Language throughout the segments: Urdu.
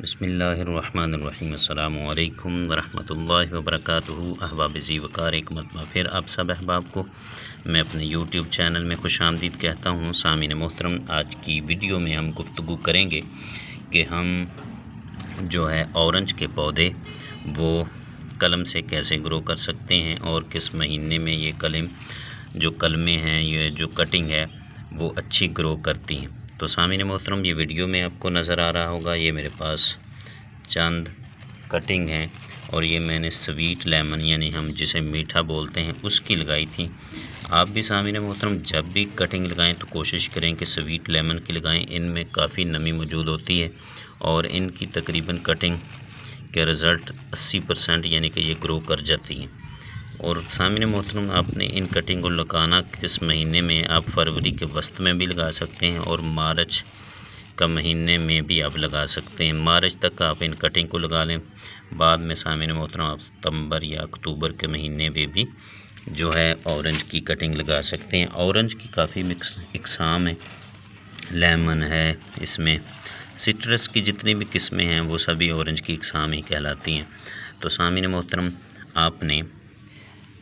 بسم اللہ الرحمن الرحیم السلام علیکم ورحمۃ اللہ وبرکاتہ احباب ایک مرتبہ پھر آپ سب احباب کو میں اپنے یوٹیوب چینل میں خوش آمدید کہتا ہوں سامعین محترم آج کی ویڈیو میں ہم گفتگو کریں گے کہ ہم جو ہے اورنج کے پودے وہ قلم سے کیسے گرو کر سکتے ہیں اور کس مہینے میں یہ قلم جو قلمیں ہیں یہ جو کٹنگ ہے وہ اچھی گرو کرتی ہیں تو سامین محترم یہ ویڈیو میں آپ کو نظر آ رہا ہوگا یہ میرے پاس چند کٹنگ ہیں اور یہ میں نے سویٹ لیمن یعنی ہم جسے میٹھا بولتے ہیں اس کی لگائی تھی آپ بھی سامین محترم جب بھی کٹنگ لگائیں تو کوشش کریں کہ سویٹ لیمن کی لگائیں ان میں کافی نمی موجود ہوتی ہے اور ان کی تقریباً کٹنگ کے رزلٹ اسی پرسنٹ یعنی کہ یہ گرو کر جاتی ہیں اور سامنے محترم آپ نے ان کٹنگ کو لگانا کس مہینے میں آپ فروری کے وسط میں بھی لگا سکتے ہیں اور مارچ کا مہینے میں بھی آپ لگا سکتے ہیں مارچ تک آپ ان کٹنگ کو لگا لیں بعد میں سامنے محترم آپ ستمبر یا اکتوبر کے مہینے میں بھی جو ہے اورنج کی کٹنگ لگا سکتے ہیں اورنج کی کافی مکس اقسام ہے لیمن ہے اس میں سٹرس کی جتنی بھی قسمیں ہیں وہ سبھی اورنج کی اقسام ہی کہلاتی ہیں تو سامع محترم آپ نے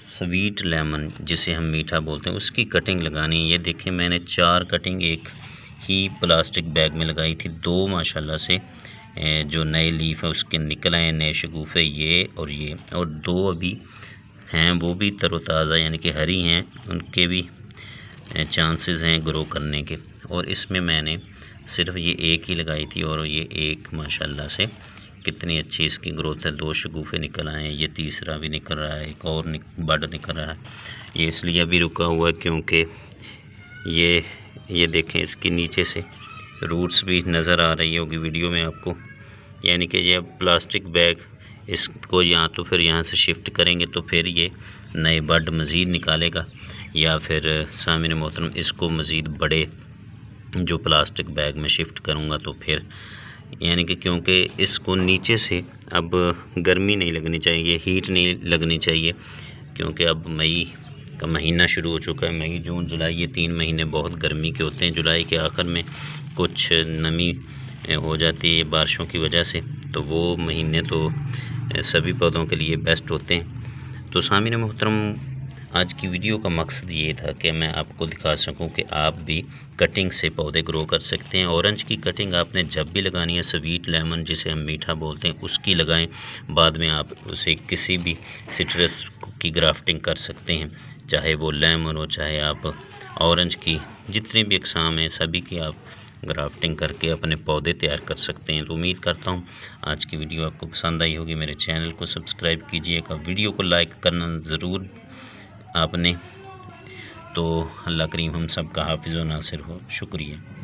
سویٹ لیمن جسے ہم میٹھا بولتے ہیں اس کی کٹنگ لگانی ہے یہ دیکھیں میں نے چار کٹنگ ایک ہی پلاسٹک بیگ میں لگائی تھی دو ماشاءاللہ سے جو نئے لیف ہیں اس کے نکل آئے ہیں نئے شگوفے یہ اور یہ اور دو ابھی ہیں وہ بھی تر و تازہ یعنی کہ ہری ہیں ان کے بھی چانسز ہیں گرو کرنے کے اور اس میں میں نے صرف یہ ایک ہی لگائی تھی اور یہ ایک ماشاءاللہ سے کتنی اچھی اس کی گروتھ ہے دو شگوفے نکل آئے ہیں یہ تیسرا بھی نکل رہا ہے ایک اور بڈ نکل رہا ہے یہ اس لیے بھی رکا ہوا ہے کیونکہ یہ یہ دیکھیں اس کی نیچے سے روٹس بھی نظر آ رہی ہوگی ویڈیو میں آپ کو یعنی کہ یہ پلاسٹک بیگ اس کو یہاں تو پھر یہاں سے شفٹ کریں گے تو پھر یہ نئے بڈ مزید نکالے گا یا پھر سامین محترم اس کو مزید بڑے جو پلاسٹک بیگ میں شفٹ کروں گا تو پھر یعنی کہ کیونکہ اس کو نیچے سے اب گرمی نہیں لگنی چاہیے ہیٹ نہیں لگنی چاہیے کیونکہ اب مئی کا مہینہ شروع ہو چکا ہے مئی جون جولائی یہ تین مہینے بہت گرمی کے ہوتے ہیں جولائی کے آخر میں کچھ نمی ہو جاتی ہے بارشوں کی وجہ سے تو وہ مہینے تو سبھی پودوں کے لیے بیسٹ ہوتے ہیں تو سامین محترم آج کی ویڈیو کا مقصد یہ تھا کہ میں آپ کو دکھا سکوں کہ آپ بھی کٹنگ سے پودے گرو کر سکتے ہیں اورنج کی کٹنگ آپ نے جب بھی لگانی ہے سویٹ لیمن جسے ہم میٹھا بولتے ہیں اس کی لگائیں بعد میں آپ اسے کسی بھی سٹرس کی گرافٹنگ کر سکتے ہیں چاہے وہ لیمن ہو چاہے آپ اورنج کی جتنی بھی اقسام ہیں سبھی کی آپ گرافٹنگ کر کے اپنے پودے تیار کر سکتے ہیں تو امید کرتا ہوں آج کی ویڈیو آپ کو پسند آئی ہوگی میرے چینل کو سبسکرائب کیجئے گا ویڈیو کو لائک کرنا ضرور آپ نے تو اللہ کریم ہم سب کا حافظ و ناصر ہو شکریہ